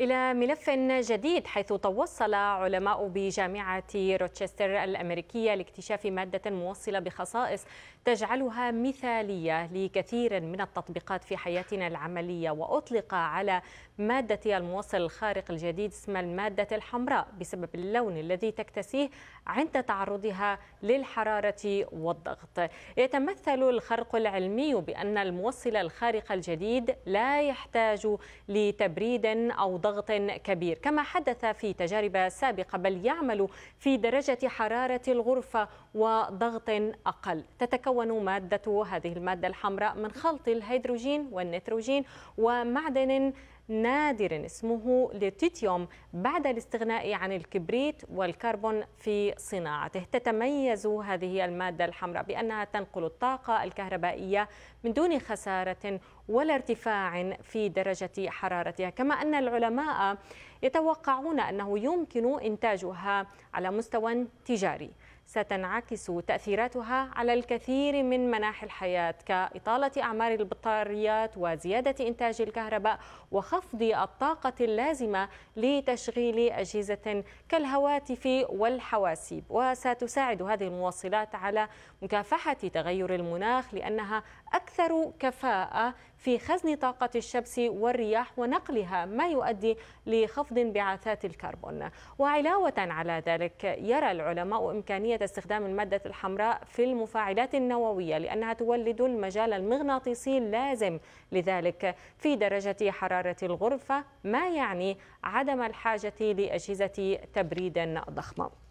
إلى ملف جديد حيث توصل علماء بجامعة روتشستر الأمريكية لاكتشاف مادة موصلة بخصائص تجعلها مثالية لكثير من التطبيقات في حياتنا العملية وأطلق على مادة الموصل الخارق الجديد اسم المادة الحمراء بسبب اللون الذي تكتسيه عند تعرضها للحرارة والضغط يتمثل الخرق العلمي بأن الموصل الخارق الجديد لا يحتاج لتبريد أو ضغط كبير كما حدث في تجارب سابقة بل يعمل في درجة حرارة الغرفة وضغط أقل تتكون مادة هذه المادة الحمراء من خلط الهيدروجين والنيتروجين ومعدن نادر اسمه للتيتيوم بعد الاستغناء عن الكبريت والكربون في صناعته تتميز هذه المادة الحمراء بأنها تنقل الطاقة الكهربائية من دون خسارة ولا ارتفاع في درجة حرارتها كما أن العلماء يتوقعون أنه يمكن إنتاجها على مستوى تجاري ستنعكس تأثيراتها على الكثير من مناحي الحياة كإطالة أعمار البطاريات وزيادة إنتاج الكهرباء وخفض الطاقة اللازمة لتشغيل أجهزة كالهواتف والحواسيب وستساعد هذه الموصلات على مكافحة تغير المناخ لأنها أكثر كفاءة في خزن طاقة الشمس والرياح ونقلها ما يؤدي لخفض انبعاثات الكربون وعلاوة على ذلك يرى العلماء إمكانية استخدام المادة الحمراء في المفاعلات النووية لأنها تولد المجال المغناطيسي اللازم لذلك في درجة حرارة الغرفة ما يعني عدم الحاجة لأجهزة تبريد ضخمة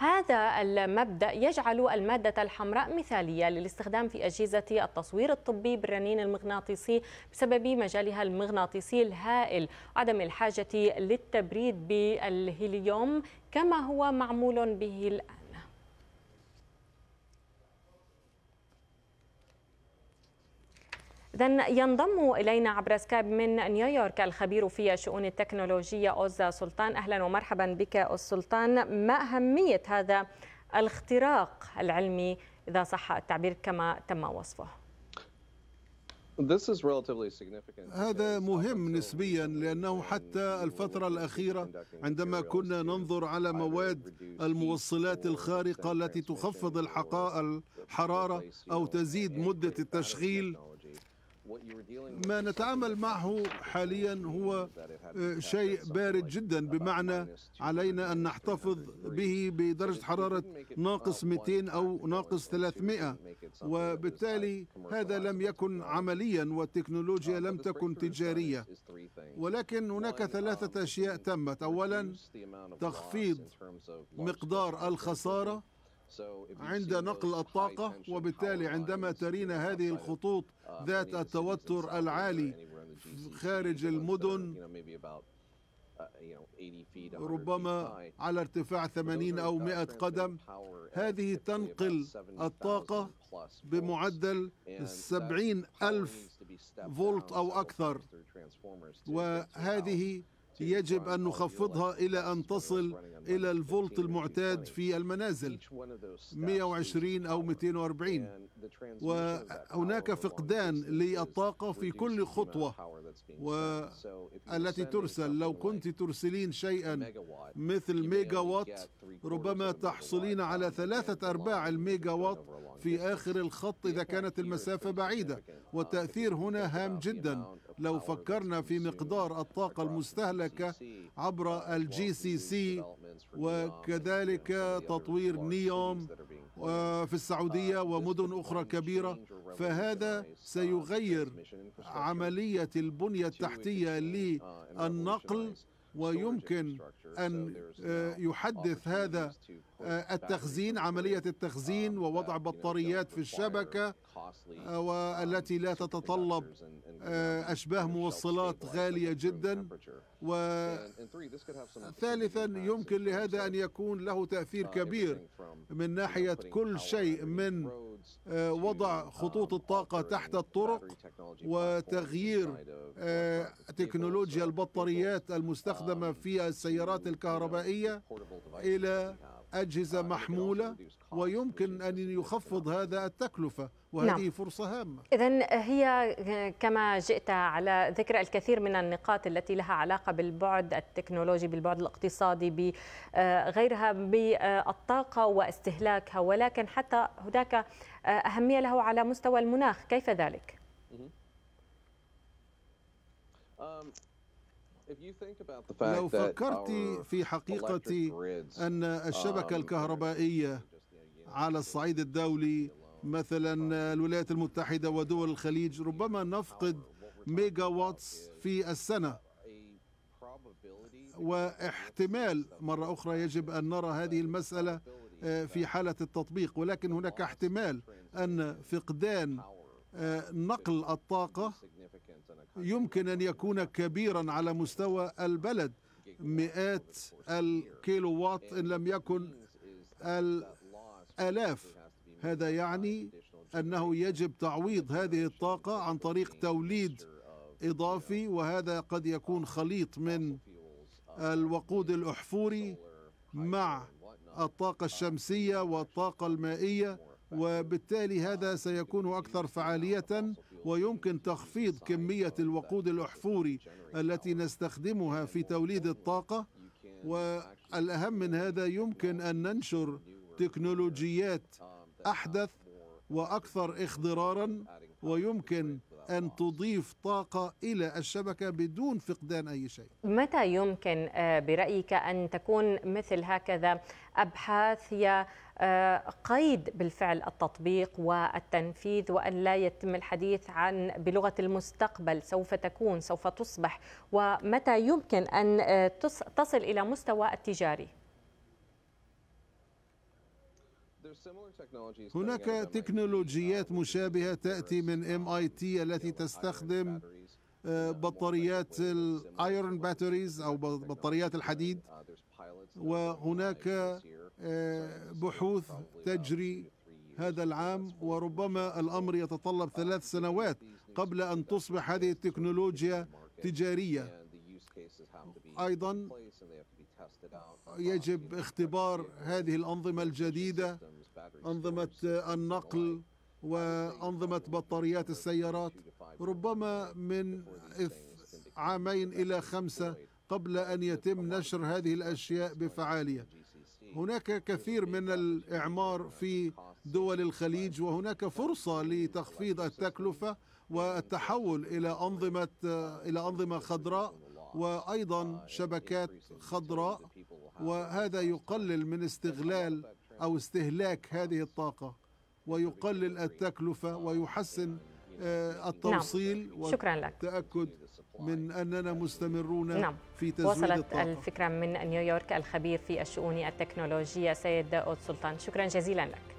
هذا المبدأ يجعل المادة الحمراء مثالية للاستخدام في أجهزة التصوير الطبي بالرنين المغناطيسي بسبب مجالها المغناطيسي الهائل وعدم الحاجة للتبريد بالهيليوم كما هو معمول به الآن إذا ينضم إلينا عبر سكايب من نيويورك الخبير في شؤون التكنولوجية أوز سلطان أهلا ومرحبا بك أوز سلطان ما أهمية هذا الاختراق العلمي إذا صح التعبير كما تم وصفه هذا مهم نسبيا لانه حتى الفتره الاخيره عندما كنا ننظر على مواد الموصلات الخارقه التي تخفض الحراره او تزيد مده التشغيل ما نتعامل معه حاليا هو آه، شيء بارد جدا بمعنى علينا أن نحتفظ به بدرجة حرارة ناقص 200 أو ناقص 300 وبالتالي هذا لم يكن عمليا والتكنولوجيا uh, لم تكن تجارية ولكن هناك um, ثلاثة أشياء تمت أولا تخفيض مقدار الخسارة عند نقل الطاقة وبالتالي عندما ترين هذه الخطوط uh, ذات التوتر العالي خارج uh, المدن uh, ربما على ارتفاع 80 أو 100 قدم هذه تنقل الطاقة بمعدل 70 ألف فولت أو أكثر وهذه يجب أن نخفضها إلى أن تصل إلى الفولت المعتاد في المنازل 120 أو 240 وهناك فقدان للطاقة في كل خطوة التي ترسل لو كنت ترسلين شيئا مثل ميجا وات ربما تحصلين على ثلاثة أرباع الميجا واط في آخر الخط إذا كانت المسافة بعيدة والتأثير هنا هام جدا لو فكرنا في مقدار الطاقة المستهلكة عبر الجي سي سي وكذلك تطوير نيوم آه، في السعودية ومدن أخرى كبيرة فهذا سيغير عملية البنية التحتية للنقل ويمكن أن آه، يحدث هذا آه، التخزين عملية التخزين ووضع بطاريات في الشبكة آه، والتي لا تتطلب أشباه موصلات غالية جدا وثالثا يمكن لهذا أن يكون له تأثير uh, كبير من ناحية كل شيء من uh, وضع uh, خطوط الطاقة تحت الطرق وتغيير تكنولوجيا البطاريات المستخدمة um, في السيارات الكهربائية إلى أجهزة آه، محمولة ويمكن أن يخفض هذا التكلفة وهذه نعم. فرصة هامة إذا هي كما جئت على ذكر الكثير من النقاط التي لها علاقة بالبعد التكنولوجي بالبعد الاقتصادي بغيرها بالطاقة واستهلاكها ولكن حتى هناك أهمية له على مستوى المناخ كيف ذلك؟ لو فكرت في حقيقة أن um, الشبكة الكهربائية على الصعيد الدولي مثلا الولايات المتحدة ودول الخليج ربما نفقد ميجا واتس في السنة واحتمال مرة أخرى يجب أن نرى هذه المسألة آه، في حالة التطبيق ولكن هناك احتمال أن فقدان آه، نقل الطاقة يمكن أن يكون كبيرا على مستوى البلد مئات الكيلووات إن لم يكن الآلاف هذا يعني أنه يجب تعويض هذه الطاقة عن طريق توليد إضافي وهذا قد يكون خليط من الوقود الأحفوري مع الطاقة الشمسية والطاقة المائية وبالتالي هذا سيكون أكثر فعالية ويمكن تخفيض كمية الوقود الأحفوري التي نستخدمها في توليد الطاقة والأهم من هذا يمكن أن ننشر تكنولوجيات أحدث وأكثر إخضرارا ويمكن أن تضيف طاقة إلى الشبكة بدون فقدان أي شيء متى يمكن آه، برأيك أن تكون مثل هكذا أبحاث هي آه، قيد بالفعل التطبيق والتنفيذ وأن لا يتم الحديث عن بلغة المستقبل سوف تكون سوف تصبح ومتى يمكن أن آه، تصل إلى مستوى التجاري هناك تكنولوجيات مشابهة تأتي من ام اي تي التي تستخدم آه، بطاريات الايرون باتريز او بطاريات الحديد uh, وهناك آه، بحوث تجري هذا العام وربما الامر يتطلب uh, ثلاث سنوات قبل ان تصبح هذه التكنولوجيا تجاريه ايضا يجب اختبار هذه الانظمه الجديده أنظمة النقل وأنظمة بطاريات السيارات ربما من عامين إلى خمسة قبل أن يتم نشر هذه الأشياء بفعالية هناك كثير من الإعمار في دول الخليج وهناك فرصة لتخفيض التكلفة والتحول إلى أنظمة إلى أنظمة خضراء وأيضا شبكات خضراء وهذا يقلل من استغلال أو استهلاك هذه الطاقة ويقلل التكلفة ويحسن آه، التوصيل نعم. شكرا لك والتأكد من أننا مستمرون نعم. في تزويد وصلت الطاقة. الفكرة من نيويورك الخبير في الشؤون التكنولوجية سيد داود سلطان شكرا جزيلا لك